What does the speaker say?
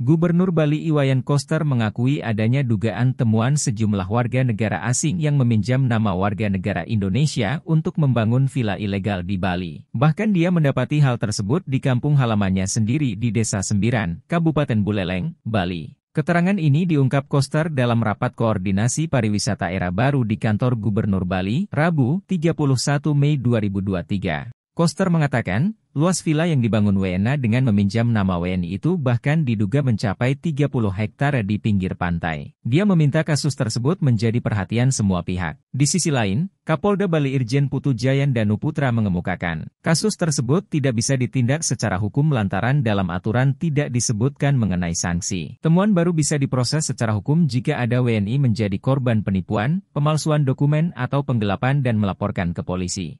Gubernur Bali Iwayan Koster mengakui adanya dugaan temuan sejumlah warga negara asing yang meminjam nama warga negara Indonesia untuk membangun villa ilegal di Bali. Bahkan dia mendapati hal tersebut di kampung halamannya sendiri di Desa Sembiran, Kabupaten Buleleng, Bali. Keterangan ini diungkap Koster dalam rapat koordinasi pariwisata era baru di kantor Gubernur Bali, Rabu, 31 Mei 2023. Koster mengatakan, Luas villa yang dibangun WNA dengan meminjam nama WNI itu bahkan diduga mencapai 30 hektare di pinggir pantai. Dia meminta kasus tersebut menjadi perhatian semua pihak. Di sisi lain, Kapolda Bali Irjen Putu Jayan Danu Putra mengemukakan, kasus tersebut tidak bisa ditindak secara hukum lantaran dalam aturan tidak disebutkan mengenai sanksi. Temuan baru bisa diproses secara hukum jika ada WNI menjadi korban penipuan, pemalsuan dokumen atau penggelapan dan melaporkan ke polisi.